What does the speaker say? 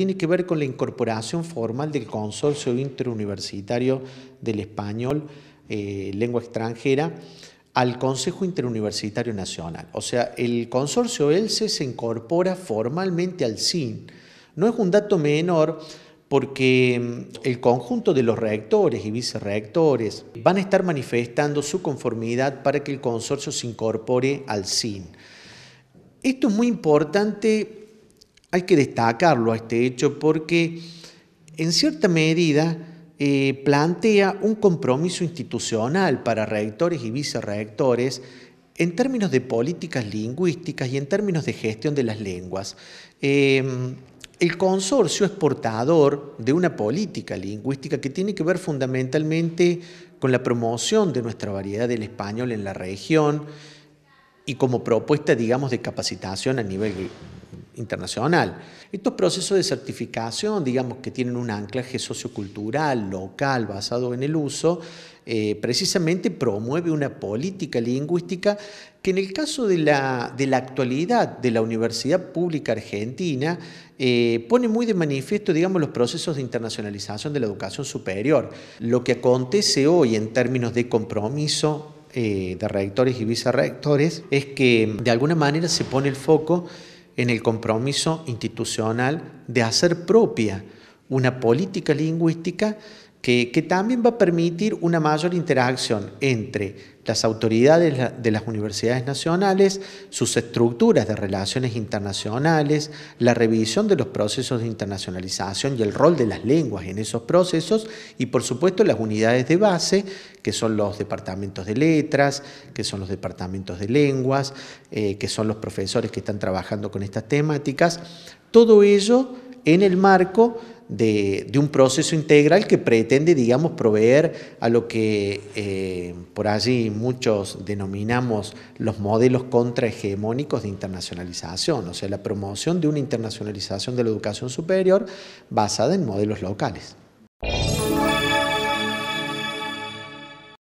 tiene que ver con la incorporación formal del Consorcio Interuniversitario del Español, eh, Lengua Extranjera, al Consejo Interuniversitario Nacional. O sea, el consorcio ELSE se incorpora formalmente al SIN. No es un dato menor porque mm, el conjunto de los rectores y vicerrectores van a estar manifestando su conformidad para que el consorcio se incorpore al SIN. Esto es muy importante hay que destacarlo a este hecho porque en cierta medida eh, plantea un compromiso institucional para rectores y vicerrectores en términos de políticas lingüísticas y en términos de gestión de las lenguas. Em, el consorcio es portador de una política lingüística que tiene que ver fundamentalmente con la promoción de nuestra variedad del español en la región y como propuesta, digamos, de capacitación a nivel internacional. Estos procesos de certificación, digamos que tienen un anclaje sociocultural, local, basado en el uso, eh, precisamente promueve una política lingüística que en el caso de la, de la actualidad de la Universidad Pública Argentina eh, pone muy de manifiesto, digamos, los procesos de internacionalización de la educación superior. Lo que acontece hoy en términos de compromiso eh, de rectores y vicerrectores es que de alguna manera se pone el foco en el compromiso institucional de hacer propia una política lingüística que, también va a permitir una mayor interacción entre las autoridades de las universidades nacionales, sus estructuras de relaciones internacionales, la revisión de los procesos de internacionalización y el rol de las lenguas en esos procesos y por supuesto las unidades de base, que son los departamentos de letras, que son los departamentos de lenguas, eh, que son los profesores que están trabajando con estas temáticas, todo ello en el marco de, un proceso integral que pretende, digamos, proveer a lo que eh, por allí muchos denominamos los modelos contrahegemónicos de internacionalización, o sea, la promoción de una internacionalización de la educación superior basada en modelos locales.